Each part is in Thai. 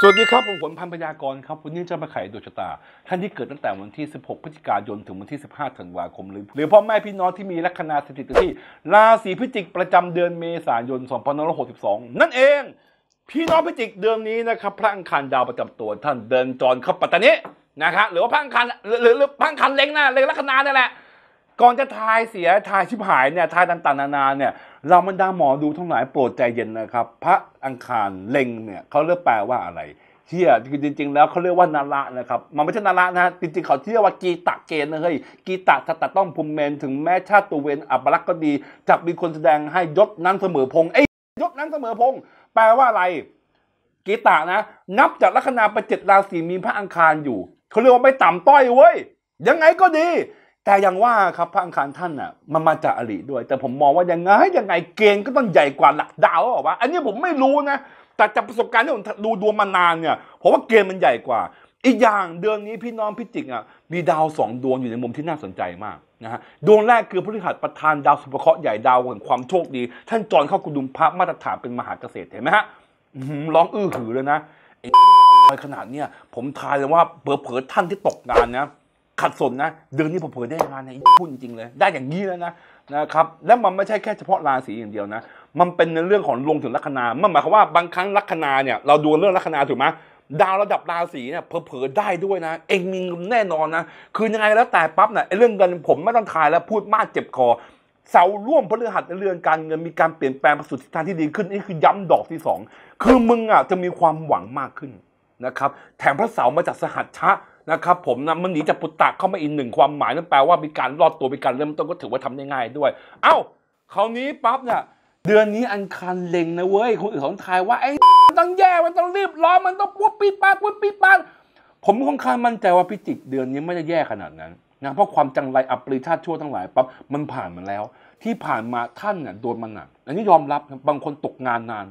สวัสดีครับผมผลพันพยากรครับวันนี้จะมาไขดวงชะตา ท่านที่เกิดตั้งแต่วันที่ 16 พฤศจิกายน ถึงวันที่ 15 ธันวาคมหรือหรือพ่อแม่พี่น้องที่มีลัคนาสถิติที่ราศีพิจิกประจำเดือนเมษายน2562 นั่นเอง พี่น้องพิจิกเดือนนี้นะครับ พระอังคารดาวประจำตัวท่านเดินจรเข้าปัตตานีนะครับหรือว่าพระอังคารหรือหรือพระอังคารเล็งนะเล็งลัคนาเนี่ยแหละก่อนจะทายเสียทายชิบหายเนี่ยทายต่างๆ นานาเนี่ยเรามันดาหมอดูทั้งหลายโปรดใจเย็นนะครับ พระอังคารเล็งเนี่ยเขาเรียกแปลว่าอะไรเที่ยคจริง ๆ แล้วเขาเรียกว่านาระนะครับมันไม่ใช่นาระนะจริง ๆเขาเทียวว่ากีตะเกณฑ์นะเฮ้ยกีตะทตตต้องภูมิเมนถึงแม้ชาติตัวเวนอัปลักษ์ก็ดีจากมีคนแสดงให้ยศนั้นเสมอพงไอ้ยศนั้นเสมอพงแปลว่าอะไร กีตะนะ นับจากลัคนาไปเจ็ดราศี มีพระอังคารอยู่เขาเรียกว่าไม่ต่ำต้อยเว้ยยังไงก็ดีแต่อย่างว่าครับพระอังคารท่านน่ะมันมาจากอริด้วย แต่ผมมองว่ายังไงยังไงเกณฑ์ก็ต้องใหญ่กว่าหลักดาวหรอวะอันนี้ผมไม่รู้นะ แต่จากประสบการณ์ที่ผมดูดวงมานานเนี่ยผมว่าเกณฑ์มันใหญ่กว่า อีกอย่างเดือนนี้พี่น้องพิจิกอ่ะมีดาวสองดวงอยู่ในมุมที่น่าสนใจมากนะฮะดวงแรกคือพฤหัสประธานดาวสุภเคราะห์ใหญ่ดาวแห่งความโชคดีท่านจอนเข้ากุดุมพระมาตรฐานเป็นมหาเกษตรเห็นไหมฮะร้องอื้อหือเลยนะไอ้ดาวลอยขนาดเนี้ยผมทายเลยว่าเผลอๆท่านที่ตกงานนะขัดสนนะเดือนนี้ผมเผยได้งานในหุ้นจริงเลยได้อย่างนี้แล้วนะนะครับและมันไม่ใช่แค่เฉพาะราศีอย่างเดียวนะมันเป็นในเรื่องของลงถึงลัคนามันหมายความว่าบางครั้งลัคนาเนี่ยเราดูเรื่องลัคนาถูกไหมดาวระดับราศีเนี่ยเผลอๆได้ด้วยนะ เองมีแน่นอนนะคือยังไงแล้วแต่ปั๊บเนะ่ยเรื่องเงินผมไม่ต้องทายแล้วพูดมากเจ็บคอ เสาร่วมพฤหัสในเรือนการเงินมีการเปลี่ยนแปลงประสุทธิทางที่ดีขึ้นนี่คือย้ำดอกที่ 2 คือมึงอ่ะจะมีความหวังมากขึ้นนะครับแถมพระเสามาจากสหัชชะนะครับผมนะมันหนีจากปุตตะเข้ามาอีกหนึ่งความหมายนั่นแปลว่ามีการรอดตัวมีการเริ่มต้นก็ถือว่าทำได้ง่ายด้วย เอ้าคราวนี้ปั๊บเนี่ยเดือนนี้อันคันเล็งนะเว้ยคนอื่นของไทยว่าไอ้ต้องแย่มันต้องรีบร้อนมันต้องปุ๊บปีปัดปุ๊บปีปัดผมค่อนข้างมั่นใจว่าพิจิกเดือนนี้ไม่ได้แย่ขนาดนั้นนะเพราะความจังไรอัปรีชาติชั่วทั้งหลายปั๊บมันผ่านมาแล้ว ที่ผ่านมาท่านเนี่ยโดนมันหนักอันนี้ยอมรับบางคนตกงานนาน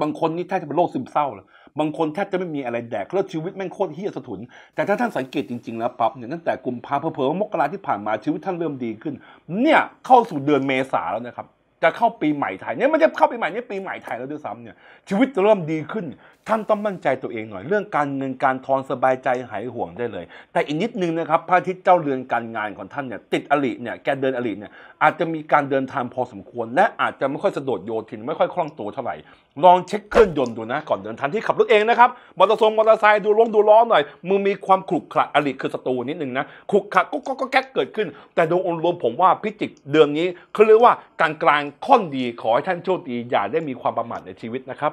บางคนนี่แทบจะเป็นโรคซึมเศร้าเลยบางคนแทบจะไม่มีอะไรแดก แล้วชีวิตแม่งโคตรเฮี้ยสถุน แต่ถ้าท่านสังเกตจริง ๆ แล้วปั๊บเนี่ยตั้งแต่กุมภาพันธ์เผอมกราที่ผ่านมาชีวิตท่านเริ่มดีขึ้น เนี่ยเข้าสู่เดือนเมษาแล้วนะครับจะเข้าปีใหม่ไทยเนี่ยไม่ใช่เข้าปีใหม่เนี่ยปีใหม่ไทยแล้วด้วยซ้ำเนี่ยชีวิตจะเริ่มดีขึ้นท่านต้องมั่นใจตัวเองหน่อย เรื่องการเงินการทองสบายใจหายห่วงได้เลย แต่อีกนิดนึงนะครับพระอาทิตย์เจ้าเรือนการงานของท่านเนี่ยติดอลิเนี่ยแกเดินอลิเนี่ยอาจจะมีการเดินทางพอสมควร และอาจจะไม่ค่อยสะดวกโยทินไม่ค่อยคล่องตัวเท่าไหร่ลองเช็คเครื่องยนต์ดูนะก่อนเดินทางที่ขับรถเองนะครับมอเตอร์ไซค์มอเตอร์ไซค์ดูล้มดูล้อหน่อยมือมีความขรุขระอลิคือศัตรูนิดนึงนะขรุขระก็แก๊กเกิดขึ้น แต่โดยงรวมผมว่าพิจิกเดือนนี้เขาเรียกว่ากลางกลางค่อนดีขอให้ท่านโชคดี อย่าได้มีความประมาทในชีวิตนะครับ